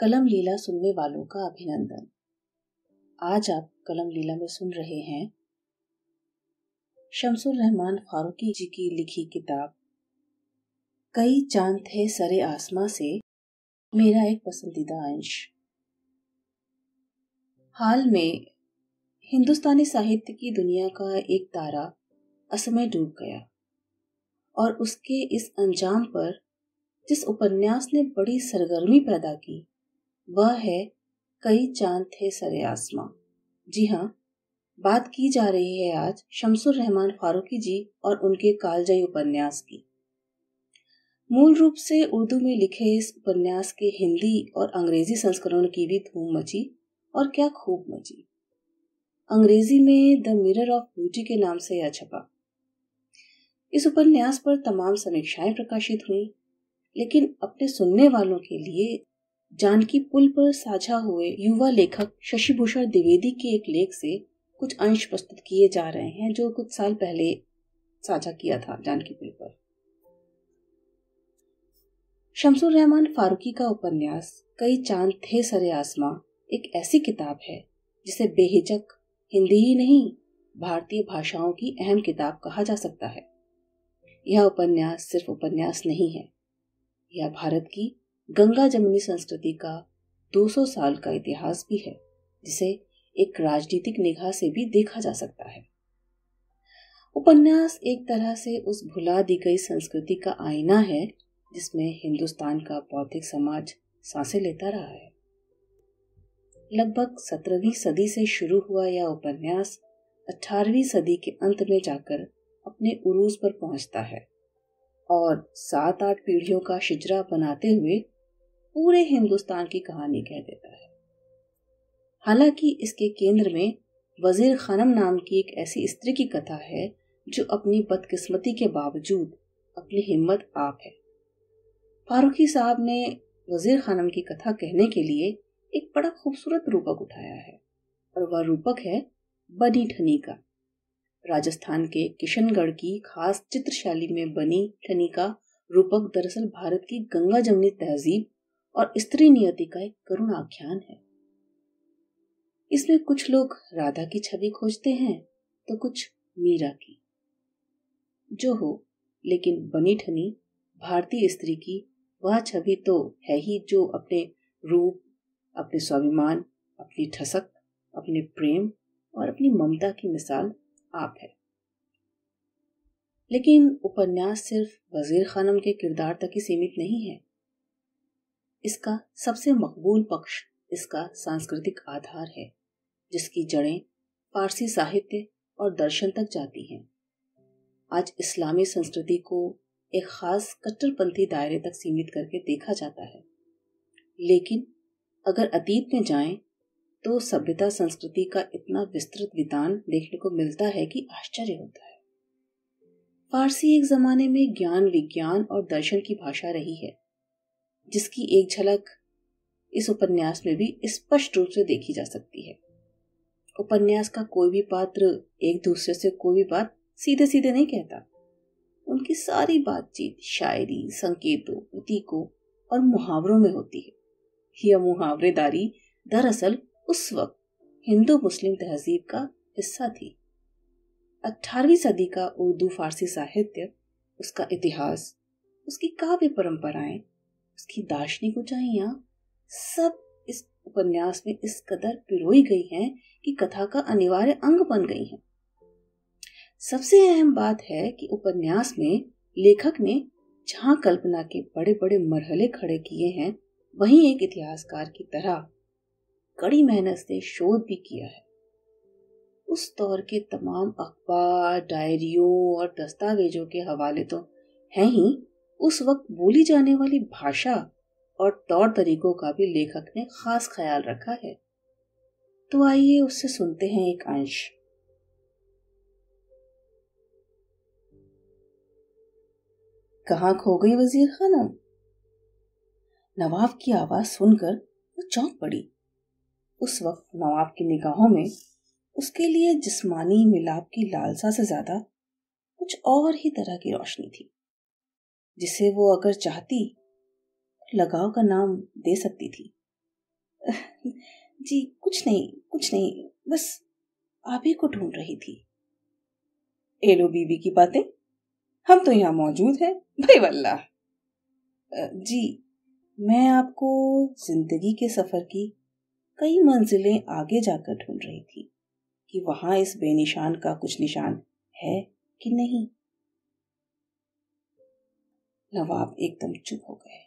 कलम लीला सुनने वालों का अभिनंदन आज आप कलम लीला में सुन रहे हैं शमसुर रहमान फारूकी जी की लिखी किताब कई चांद थे सरे आसमा से मेरा एक पसंदीदा अंश हाल में हिंदुस्तानी साहित्य की दुनिया का एक तारा असमय डूब गया और उसके इस अंजाम पर जिस उपन्यास ने बड़ी सरगर्मी पैदा की वह है कई चांद थे सरे आसमा जी हाँ बात की जा रही है आज शमसुर रहमान फारूकी जी और उनके कालजयी उपन्यास की मूल रूप से उर्दू में लिखे इस उपन्यास के हिंदी और अंग्रेजी संस्करण की भी धूम मची और क्या खूब मची अंग्रेजी में द मिरर ऑफ ब्यूटी के नाम से यह छपा इस उपन्यास पर तमाम समीक्षाएं प्रकाशित हुई लेकिन अपने सुनने वालों के लिए जानकी पुल पर साझा हुए युवा लेखक शशिभूषण द्विवेदी के एक लेख से कुछ अंश प्रस्तुत किए जा रहे हैं जो कुछ साल पहले साझा किया था जानकी पुल पर शमसुर रहमान फारूकी का उपन्यास कई चांद थे सरे आसमां एक ऐसी किताब है जिसे बेहिचक हिंदी ही नहीं भारतीय भाषाओं की अहम किताब कहा जा सकता है यह उपन्यास सिर्फ उपन्यास नहीं है यह भारत की गंगा जमुनी संस्कृति का 200 साल का इतिहास भी है जिसे एक राजनीतिक निगाह से भी देखा जा सकता है उपन्यास एक तरह से उस भुला दी गई संस्कृति का आईना है जिसमें हिंदुस्तान का बौद्धिक समाज सांसे लेता रहा है लगभग सत्रहवीं सदी से शुरू हुआ यह उपन्यास अठारहवीं सदी के अंत में जाकर अपने उरूज पर पहुंचता है और सात आठ पीढ़ियों का शिजरा बनाते हुए पूरे हिंदुस्तान की कहानी कह देता है हालांकि इसके केंद्र में वजीर खानम नाम की एक ऐसी स्त्री की कथा है जो अपनी बदकिस्मती के बावजूद अपनी हिम्मत आप है फारूखी साहब ने वजीर खानम की कथा कहने के लिए एक बड़ा खूबसूरत रूपक उठाया है और वह रूपक है बनी ठनी का राजस्थान के किशनगढ़ की खास चित्रशैली में बनी ठनी का रूपक दरअसल भारत की गंगा जमनी तहजीब और स्त्री नियति का एक करुण आख्यान है इसमें कुछ लोग राधा की छवि खोजते हैं तो कुछ मीरा की जो हो लेकिन बनी ठनी भारतीय स्त्री की वह छवि तो है ही जो अपने रूप अपने स्वाभिमान अपनी ठसक अपने प्रेम और अपनी ममता की मिसाल आप है लेकिन उपन्यास सिर्फ वजीर खानम के किरदार तक ही सीमित नहीं है इसका सबसे मकबूल पक्ष इसका सांस्कृतिक आधार है जिसकी जड़ें फारसी साहित्य और दर्शन तक जाती हैं आज इस्लामी संस्कृति को एक खास कट्टरपंथी दायरे तक सीमित करके देखा जाता है लेकिन अगर अतीत में जाएं तो सभ्यता संस्कृति का इतना विस्तृत विधान देखने को मिलता है कि आश्चर्य होता है फारसी एक जमाने में ज्ञान विज्ञान और दर्शन की भाषा रही है जिसकी एक झलक इस उपन्यास में भी स्पष्ट रूप से देखी जा सकती है उपन्यास का कोई भी पात्र एक दूसरे से कोई भी बात सीधे सीधे नहीं कहता उनकी सारी बातचीत शायरी संकेतों प्रतीकों और मुहावरों में होती है यह मुहावरेदारी दरअसल उस वक्त हिंदू मुस्लिम तहजीब का हिस्सा थी 18वीं सदी का उर्दू फारसी साहित्य उसका इतिहास उसकी काव्य परंपराएं उसकी दार्शनिक ऊंचाइया सब इस उपन्यास में इस कदर पिरोई गई हैं कि कथा का अनिवार्य अंग बन गई हैं सबसे अहम बात है कि उपन्यास में लेखक ने जहाँ कल्पना के बड़े बड़े मरहले खड़े किए हैं वहीं एक इतिहासकार की तरह कड़ी मेहनत से शोध भी किया है उस दौर के तमाम अखबार डायरियों और दस्तावेजों के हवाले तो हैं ही उस वक्त बोली जाने वाली भाषा और तौर तरीकों का भी लेखक ने खास ख्याल रखा है तो आइए उससे सुनते हैं एक अंश कहा खो गई वजीर खानम नवाब की आवाज सुनकर वो चौंक पड़ी उस वक्त नवाब की निगाहों में उसके लिए जिस्मानी मिलाप की लालसा से ज्यादा कुछ और ही तरह की रोशनी थी जिसे वो अगर चाहती लगाव का नाम दे सकती थी जी कुछ नहीं कुछ नहीं बस आप ही को ढूंढ रही थी एलो बीबी की बातें हम तो यहाँ मौजूद हैं भाई वल्ला जी मैं आपको जिंदगी के सफर की कई मंजिलें आगे जाकर ढूंढ रही थी कि वहां इस बेनिशान का कुछ निशान है कि नहीं नवाब एकदम चुप हो गए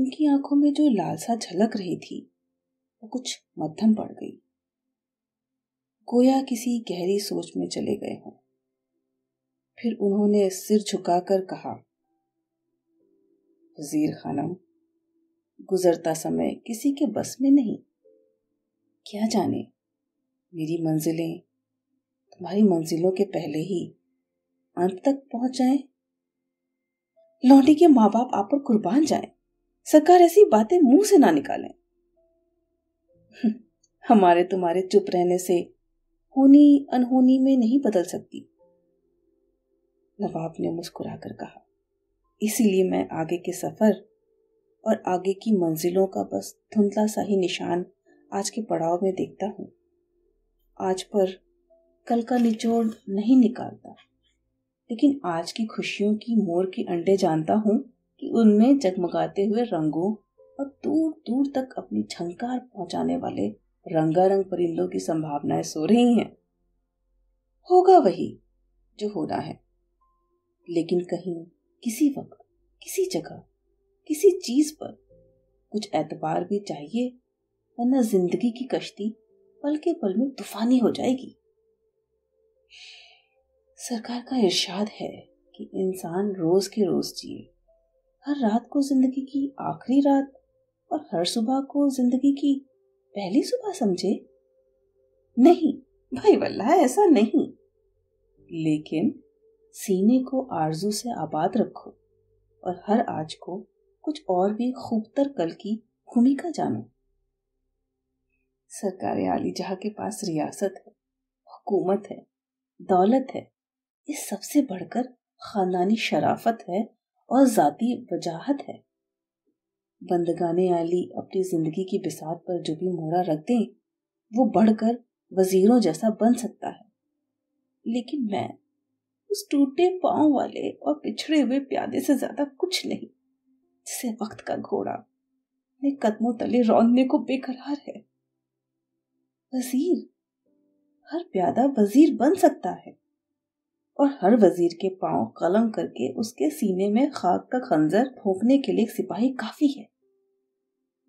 उनकी आंखों में जो लालसा झलक रही थी वो कुछ मध्यम पड़ गई गोया किसी गहरी सोच में चले गए हों फिर उन्होंने सिर झुकाकर कहा वजीर खानम गुजरता समय किसी के बस में नहीं क्या जाने मेरी मंजिलें तुम्हारी मंजिलों के पहले ही अंत तक पहुंच जाएं लौंडे के माँ बाप आप पर कुर्बान जाए सरकार ऐसी बातें मुंह से ना निकाले हम्म, हमारे तुम्हारे चुप रहने से होनी अनहोनी में नहीं बदल सकती नवाब ने मुस्कुराकर कहा इसीलिए मैं आगे के सफर और आगे की मंजिलों का बस धुंधला सा ही निशान आज के पड़ाव में देखता हूं आज पर कल का निचोड़ नहीं निकालता लेकिन आज की खुशियों की मोर के अंडे जानता हूँ कि उनमें जगमगाते हुए रंगों और दूर दूर तक अपनी झंकार पहुंचाने वाले रंगारंग परिंदों की संभावनाएं सो रही हैं होगा वही जो होना है लेकिन कहीं किसी वक्त किसी जगह किसी चीज पर कुछ एतबार भी चाहिए वरना जिंदगी की कश्ती पल के पल में तूफानी हो जाएगी सरकार का इरशाद है कि इंसान रोज के रोज जिए हर रात को जिंदगी की आखिरी रात और हर सुबह को जिंदगी की पहली सुबह समझे नहीं भाई वल्लाह ऐसा नहीं लेकिन सीने को आरजू से आबाद रखो और हर आज को कुछ और भी खूबतर कल की भूमिका जानो सरकार आली जहा के पास रियासत है हुकूमत है दौलत है ये सबसे बढ़कर खानदानी शराफत है और जाती वजाहत है बंदगाने आली अपनी जिंदगी की बिसात पर जो भी मोड़ा रख दें वो बढ़कर वजीरों जैसा बन सकता है लेकिन मैं उस टूटे पांव वाले और पिछड़े हुए प्यादे से ज्यादा कुछ नहीं जिसे वक्त का घोड़ा ने कदमों तले रौंदने को बेकरार है वजीर हर प्यादा वजीर बन सकता है और हर वजीर के पांव कलम करके उसके सीने में खाक का खंजर फोकने के लिए सिपाही काफी है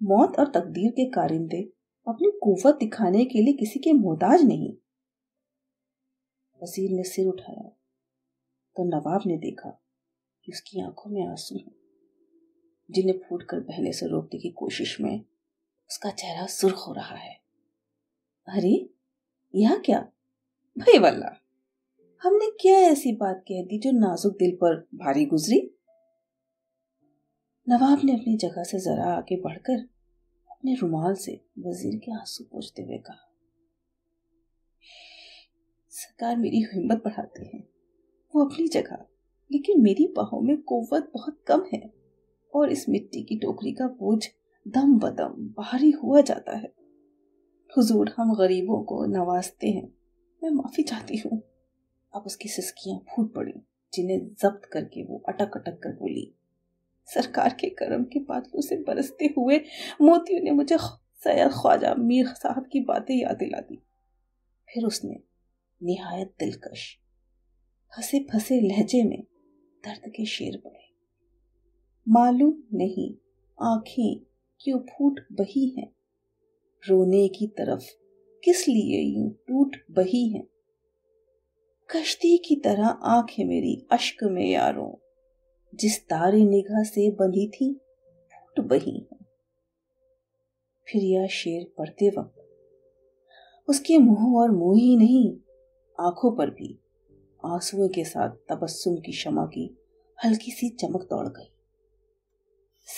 मौत और तकदीर के कारिंदे अपनी कुवत दिखाने के लिए किसी के मोहताज नहीं वजीर ने सिर उठाया तो नवाब ने देखा कि उसकी आंखों में आंसू हैं जिन्हें फूट कर बहने से रोकने की कोशिश में उसका चेहरा सुर्ख हो रहा है अरे यह क्या भाई वल्ला हमने क्या ऐसी बात कह दी जो नाजुक दिल पर भारी गुजरी नवाब ने अपनी जगह से जरा आगे बढ़कर अपने रुमाल से वजीर के आंसू पोछते हुए कहा सरकार मेरी हिम्मत बढ़ाते हैं वो अपनी जगह लेकिन मेरी बाहों में कुवत बहुत कम है और इस मिट्टी की टोकरी का बोझ दम बदम भारी हुआ जाता है हुजूर हम गरीबों को नवाजते हैं मैं माफी चाहती हूँ अब उसकी सिसकियां फूट पड़ी जिन्हें जब्त करके वो अटक अटक कर बोली सरकार के कर्म के बादलों से बरसते हुए मोतियों ने मुझे सैयद ख्वाजा मीर साहब की बातें याद दिला दी फिर उसने निहायत दिलकश हंसे फंसे लहजे में दर्द के शेर पड़े मालूम नहीं आंखें क्यों फूट बही हैं रोने की तरफ किस लिए यूं टूट बही हैं कश्ती की तरह आंखें मेरी अश्क में यारों जिस तारे निगाह से बंधी थी फूट बही है फिर यह शेर पढ़ते वक्त उसके मुंह और मुंह ही नहीं आंखों पर भी आंसुओं के साथ तबस्सुम की क्षमा की हल्की सी चमक दौड़ गई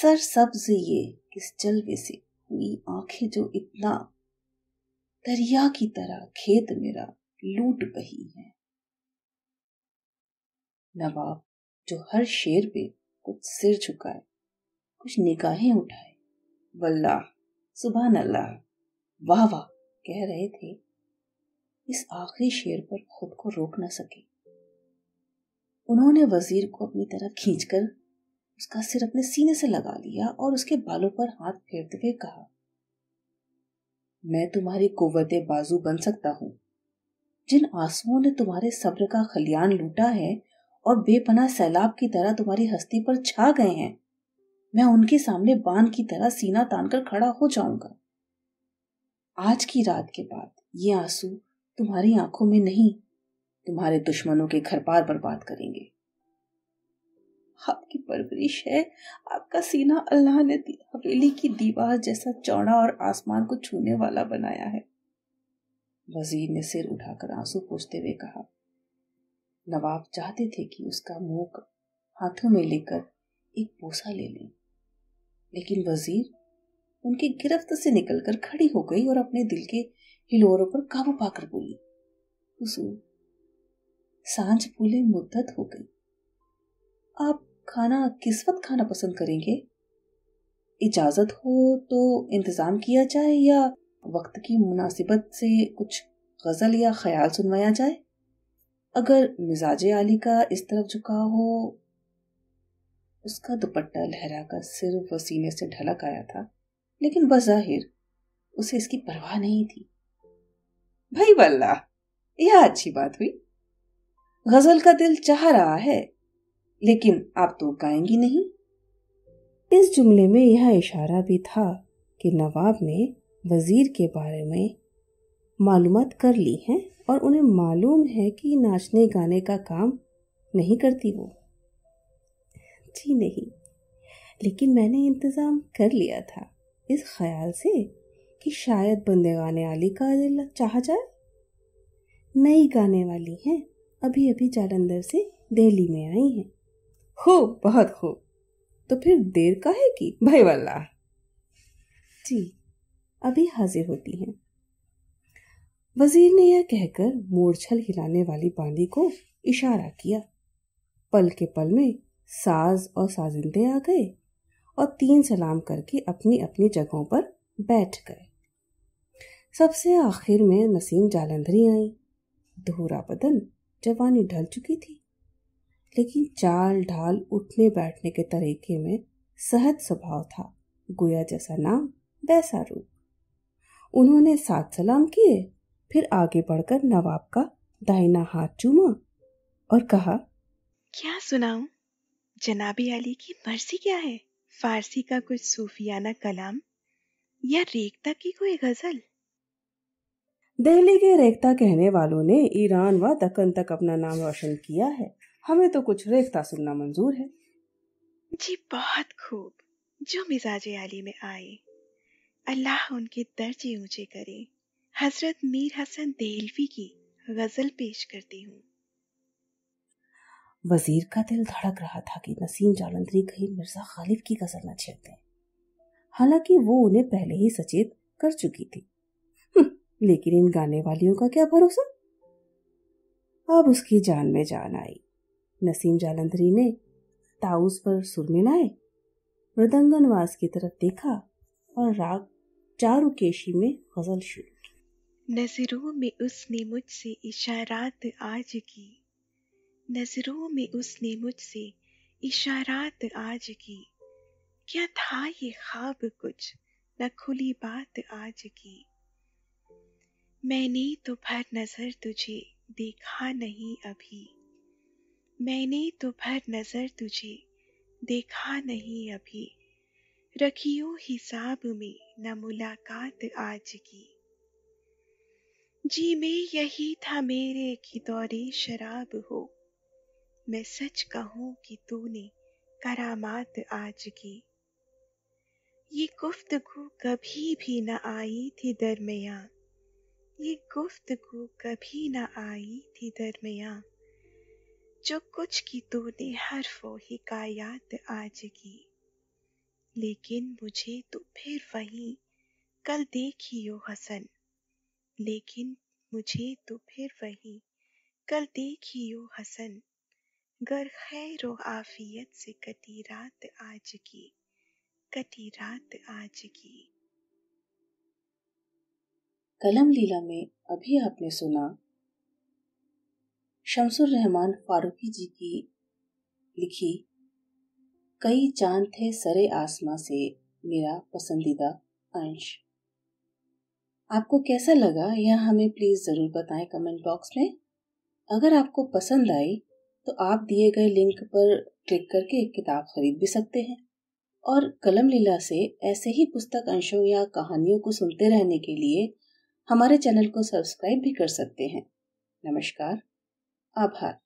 सर सब्ज ये किस जलवे से हुई आंखें जो इतना दरिया की तरह खेत मेरा लूट बही है नवाब जो हर शेर पे कुछ सिर झुकाए कुछ निगाहें उठाए वल्लाह सुबह अल्लाह वाह वाह कह रहे थे इस आखिरी शेर पर खुद को रोक न सके उन्होंने वजीर को अपनी तरफ खींचकर उसका सिर अपने सीने से लगा लिया और उसके बालों पर हाथ फेरते हुए कहा मैं तुम्हारी कुवत बाजू बन सकता हूँ जिन आंसुओं ने तुम्हारे सब्र का खलियान लूटा है और बेपना सैलाब की तरह तुम्हारी हस्ती पर छा गए हैं मैं उनके सामने बांध की तरह सीना तानकर खड़ा हो जाऊंगा आज की रात के बाद ये आंसू तुम्हारी आंखों में नहीं तुम्हारे दुश्मनों के घर पार बर्बाद करेंगे आपकी परवरिश है आपका सीना अल्लाह ने हवेली की दीवार जैसा चौड़ा और आसमान को छूने वाला बनाया है वजीर ने सिर उठाकर आंसू पूछते हुए कहा नवाब चाहते थे कि उसका मोक हाथों में लेकर एक बोसा ले लें लेकिन वजीर उनकी गिरफ्त से निकलकर खड़ी हो गई और अपने दिल के हिलोरों पर काबू पाकर बोली हुजूर सांझ फूले मुद्दत हो गई आप खाना किस वक्त खाना पसंद करेंगे इजाजत हो तो इंतजाम किया जाए या वक्त की मुनासिबत से कुछ गजल या ख्याल सुनवाया जाए अगर मिजाज आली का इस तरफ झुका हो उसका दुपट्टा लहराकर सिर व सीने से ढलक आया था लेकिन बज़ाहिर उसे इसकी परवाह नहीं थी भाई वल्ला यह अच्छी बात हुई गजल का दिल चाह रहा है लेकिन आप तो गाएंगी नहीं इस जुमले में यह इशारा भी था कि नवाब ने वजीर के बारे में मालूम कर ली हैं और उन्हें मालूम है कि नाचने गाने का काम नहीं करती वो जी नहीं लेकिन मैंने इंतज़ाम कर लिया था इस ख्याल से कि शायद बंदे गाने वाली का दिल चाह जाए नई गाने वाली हैं अभी अभी जालंधर से दिल्ली में आई हैं खूब बहुत खूब तो फिर देर का है कि भाई वाला जी अभी हाजिर होती हैं वजीर ने यह कहकर मोरछल हिलाने वाली बांदी को इशारा किया पल के पल में साज और साजिंदे आ गए और तीन सलाम करके अपनी अपनी जगहों पर बैठ गए सबसे आखिर में नसीम जालंधरी आई धूरा बदन जवानी ढल चुकी थी लेकिन चाल ढाल उठने बैठने के तरीके में सहज स्वभाव था गोया जैसा नाम वैसा रूप उन्होंने सात सलाम किए फिर आगे बढ़कर नवाब का दाहिना हाथ चूमा और कहा क्या सुनाऊं जनाबी अली की मर्जी क्या है फारसी का कुछ सूफियाना कलाम या रेखता की कोई गजल दिल्ली के रेखता कहने वालों ने ईरान व दक्कन तक अपना नाम रोशन किया है हमें तो कुछ रेखता सुनना मंजूर है जी बहुत खूब जो मिजाज अली में आए अल्लाह उनके दर्जे ऊंचे करे हजरत मीर हसन देहलवी की गजल पेश करती हूँ वजीर का दिल धड़क रहा था कि नसीम जालंधरी कहीं मिर्जा खालिद की गजल न छेड़ दें हालांकि वो उन्हें पहले ही सचेत कर चुकी थी हम्म, लेकिन इन गाने वालियों का क्या भरोसा अब उसकी जान में जान आई नसीम जालंधरी ने ताउस पर सुर मिलाए मृदंगनवास की तरफ देखा और राग चारुकेशी में गजल शुरू नजरों में उसने मुझसे इशारात आज की नजरों में उसने मुझसे इशारात आज की क्या था ये ख्वाब कुछ न खुली बात आज की मैंने तो भर नजर तुझे देखा नहीं अभी मैंने तो भर नजर तुझे देखा नहीं अभी रखियो हिसाब में न मुलाकात आज की जी में यही था मेरे की दौरे शराब हो मैं सच कहूं कि तूने करामात आज की ये गुफ्तगु कभी भी न आई थी दरमिया ये गुफ्तगु कभी न आई थी दरमिया जो कुछ की तूने हरफो हिकायात आज की लेकिन मुझे तो फिर वही कल देखियो हसन लेकिन मुझे तो फिर वही कल देखियो हसन गर खैर आफियत से कटी रात आज की कटी रात आज की कलम लीला में अभी आपने सुना शमसुर रहमान फारूकी जी की लिखी कई चांद थे सरे आसमां से मेरा पसंदीदा अंश आपको कैसा लगा यह हमें प्लीज़ ज़रूर बताएं कमेंट बॉक्स में अगर आपको पसंद आई तो आप दिए गए लिंक पर क्लिक करके एक किताब खरीद भी सकते हैं और कलम लीला से ऐसे ही पुस्तक अंशों या कहानियों को सुनते रहने के लिए हमारे चैनल को सब्सक्राइब भी कर सकते हैं नमस्कार आभार